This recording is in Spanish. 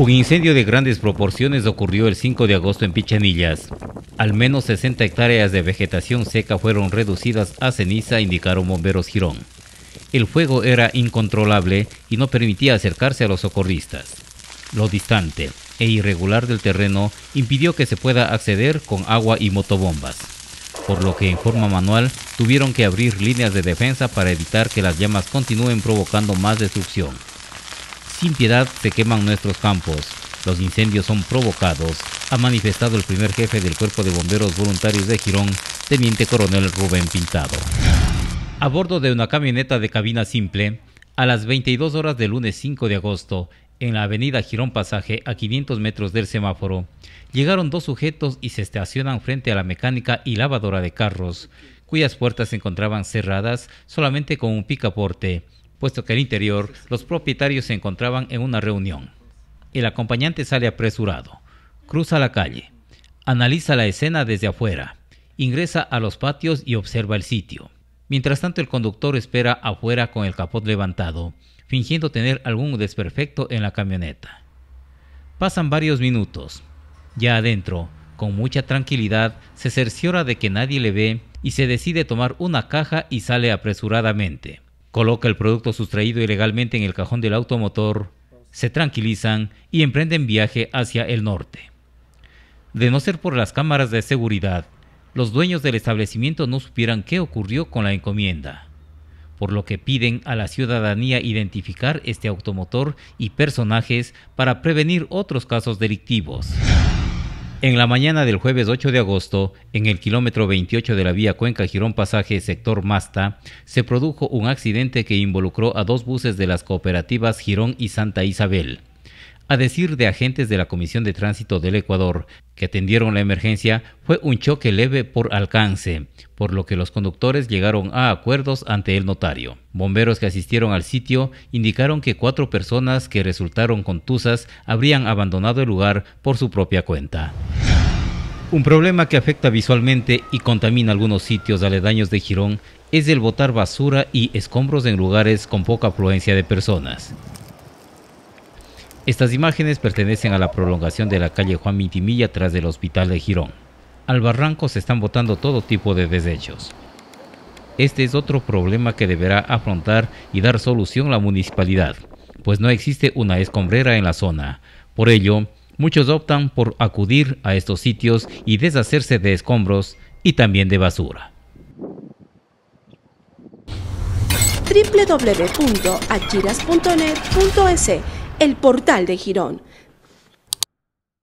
Un incendio de grandes proporciones ocurrió el 5 de agosto en Pichanillas. Al menos 60 hectáreas de vegetación seca fueron reducidas a ceniza, indicaron bomberos Girón. El fuego era incontrolable y no permitía acercarse a los socorristas. Lo distante e irregular del terreno impidió que se pueda acceder con agua y motobombas, por lo que en forma manual tuvieron que abrir líneas de defensa para evitar que las llamas continúen provocando más destrucción sin piedad se queman nuestros campos. Los incendios son provocados, ha manifestado el primer jefe del Cuerpo de Bomberos Voluntarios de Girón, Teniente Coronel Rubén Pintado. A bordo de una camioneta de cabina simple, a las 22 horas del lunes 5 de agosto, en la avenida Girón Pasaje, a 500 metros del semáforo, llegaron dos sujetos y se estacionan frente a la mecánica y lavadora de carros, cuyas puertas se encontraban cerradas solamente con un picaporte puesto que al interior los propietarios se encontraban en una reunión. El acompañante sale apresurado, cruza la calle, analiza la escena desde afuera, ingresa a los patios y observa el sitio. Mientras tanto el conductor espera afuera con el capot levantado, fingiendo tener algún desperfecto en la camioneta. Pasan varios minutos. Ya adentro, con mucha tranquilidad, se cerciora de que nadie le ve y se decide tomar una caja y sale apresuradamente. Coloca el producto sustraído ilegalmente en el cajón del automotor, se tranquilizan y emprenden viaje hacia el norte. De no ser por las cámaras de seguridad, los dueños del establecimiento no supieran qué ocurrió con la encomienda, por lo que piden a la ciudadanía identificar este automotor y personajes para prevenir otros casos delictivos. En la mañana del jueves 8 de agosto, en el kilómetro 28 de la vía Cuenca Girón Pasaje, sector Masta, se produjo un accidente que involucró a dos buses de las cooperativas Girón y Santa Isabel. A decir de agentes de la Comisión de Tránsito del Ecuador, que atendieron la emergencia, fue un choque leve por alcance, por lo que los conductores llegaron a acuerdos ante el notario. Bomberos que asistieron al sitio indicaron que cuatro personas que resultaron contusas habrían abandonado el lugar por su propia cuenta. Un problema que afecta visualmente y contamina algunos sitios aledaños de Girón es el botar basura y escombros en lugares con poca afluencia de personas. Estas imágenes pertenecen a la prolongación de la calle Juan Mintimilla tras del hospital de Girón. Al barranco se están botando todo tipo de desechos. Este es otro problema que deberá afrontar y dar solución la municipalidad, pues no existe una escombrera en la zona. Por ello, muchos optan por acudir a estos sitios y deshacerse de escombros y también de basura. www.achiras.net.es, el portal de Girón.